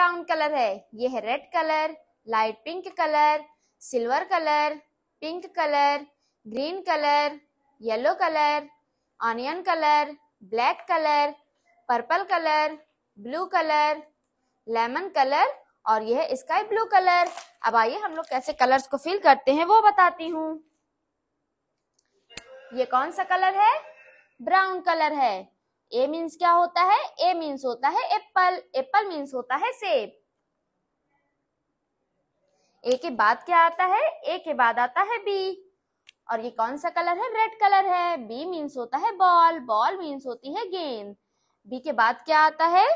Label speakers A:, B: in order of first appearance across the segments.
A: Brown colour है ये है red colour light pink colour silver colour pink colour green colour yellow colour onion colour black colour purple colour blue colour lemon colour और यह sky blue colour अब आइए हम लोग कैसे कलर्स को फिल करते हैं वो बताती हूँ ये कौन सा कलर है ब्राउन कलर है ए मीन्स क्या होता है ए मीन्स होता है एप्पल एप्पल मीन्स होता है सेब ए के बाद क्या आता है ए के बाद आता है बी और ये कौन सा कलर है रेड कलर है बी मीन्स होता है बॉल बॉल मीन्स होती है गेंद बी के बाद क्या आता है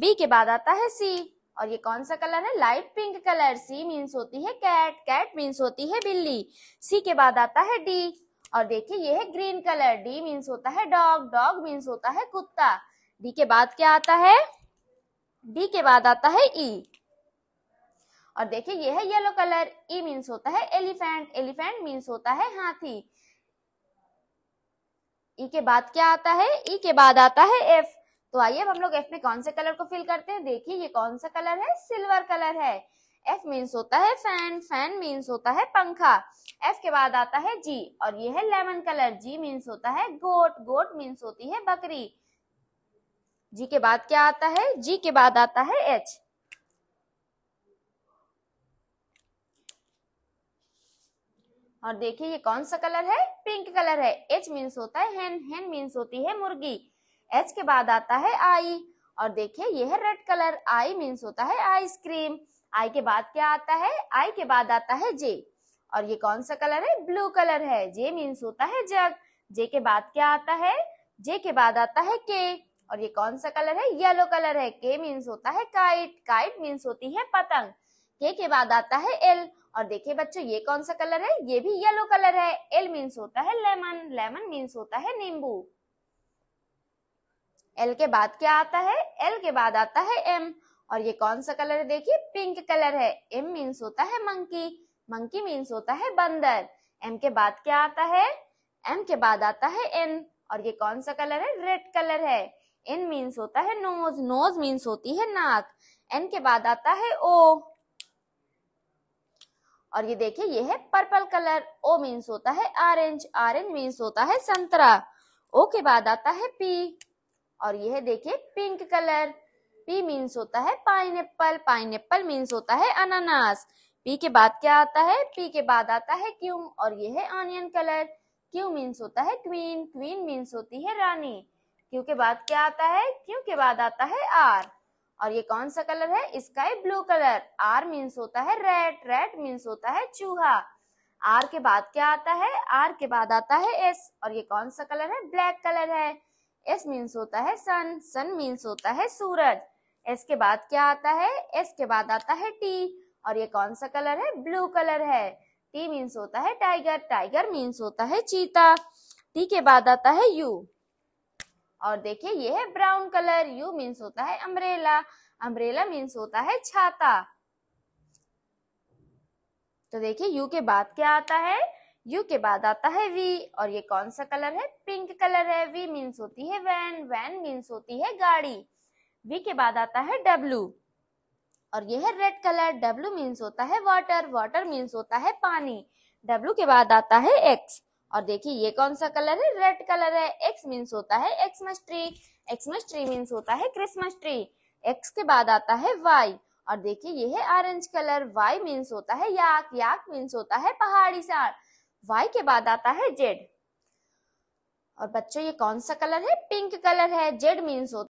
A: बी के बाद आता है सी और ये कौन सा कलर है light pink colour C means होती है कैट कैट मीन्स होती है बिल्ली सी के बाद आता है डी और देखिए ये है ग्रीन कलर डी मीन्स होता है डॉग डॉग मीन्स होता है कुत्ता डी के बाद क्या आता है डी के बाद आता है ई e। और देखिए ये है येलो कलर ई मीन्स होता है एलिफेंट एलिफेंट मीन्स होता है हाथी ई e के बाद क्या आता है ई e के बाद आता है एफ तो आइए अब हम लोग एफ में कौन से कलर को फिल करते हैं देखिए ये कौन सा कलर है सिल्वर कलर है एफ मीन्स होता है फैन फैन मीन्स होता है पंखा एफ के बाद आता है जी और ये है लेमन कलर जी मीन्स होता है गोट गोट मीन्स होती है बकरी जी के बाद क्या आता है जी के बाद आता है एच और देखिए ये कौन सा कलर है पिंक कलर है एच मीन्स होता है हेन हेन मीन्स होती है मुर्गी एच के बाद आता है आई और देखिए ये है रेड कलर आई मीन्स होता है आइसक्रीम आई के बाद क्या आता है आई के बाद आता है जे और ये कौन सा कलर है ब्लू कलर है जे मीन्स होता है जग जे के बाद क्या आता है जे के बाद आता है के और ये कौन सा कलर है येलो कलर है के मीन्स होता है काइट काइट मीन्स होती है पतंग के के बाद आता है एल और देखिए बच्चों ये कौन सा कलर है ये भी येलो कलर है एल मीन्स होता है लेमन लेमन मीन्स होता है नींबू एल के बाद क्या आता है एल के बाद आता है एम और ये कौन सा कलर है देखिए पिंक कलर है एम मीन्स होता है मंकी मंकी मीन्स होता है बंदर एम के बाद क्या आता है एम के बाद आता है एन और ये कौन सा कलर है रेड कलर है एन मीन्स होता है नोज नोज मीन्स होती है नाक एन के बाद आता है ओ और ये देखिए ये है पर्पल कलर ओ मीन्स होता है ऑरेंज ऑरेंज मीन्स होता है संतरा ओ के बाद आता है पी और ये है देखिए पिंक कलर पी मीन्स होता है pineapple pineapple means होता है अनानास पी के बाद क्या आता है पी के बाद आता है क्यू और ये है ऑनियन कलर क्यू मीन्स होता है क्वीन क्वीन मीन्स होती है रानी क्यू के बाद क्या आता है क्यू के बाद आता है आर और ये कौन सा कलर है sky blue colour R means होता है रेड रेड मीन्स होता है चूहा आर के बाद क्या आता है आर के बाद आता है एस और ये कौन सा कलर है ब्लैक कलर है एस मीन्स होता है सन सन मीन्स होता है सूरज एस के बाद क्या आता है एस के बाद आता है टी और ये कौन सा कलर है ब्लू कलर है टी मीन्स होता है टाइगर टाइगर मीन्स होता है चीता टी के बाद आता है यू और देखिए ये है ब्राउन कलर यू मीन्स होता है अम्ब्रेला अम्ब्रेला मीन्स होता है छाता तो देखिए यू के बाद क्या आता है यू के बाद आता है वी और ये कौन सा कलर है पिंक कलर है वी मीन्स होती है वैन वैन मीन्स होती है गाड़ी वी के बाद आता है डब्लू और यह है रेड कलर डब्लू मीन्स होता है वाटर वाटर मीन्स होता है पानी डब्लू के बाद आता है एक्स और देखिए ये कौन सा कलर है रेड कलर है एक्स मीन्स होता है Xmas tree Xmas tree means होता है क्रिसमस ट्री एक्स के बाद आता है वाई और देखिए ये है ऑरेंज कलर वाई मीन्स होता है याक याक मीन्स होता है पहाड़ी सार वाई के बाद आता है जेड और बच्चों ये कौन सा कलर है पिंक कलर है जेड मीन्स होता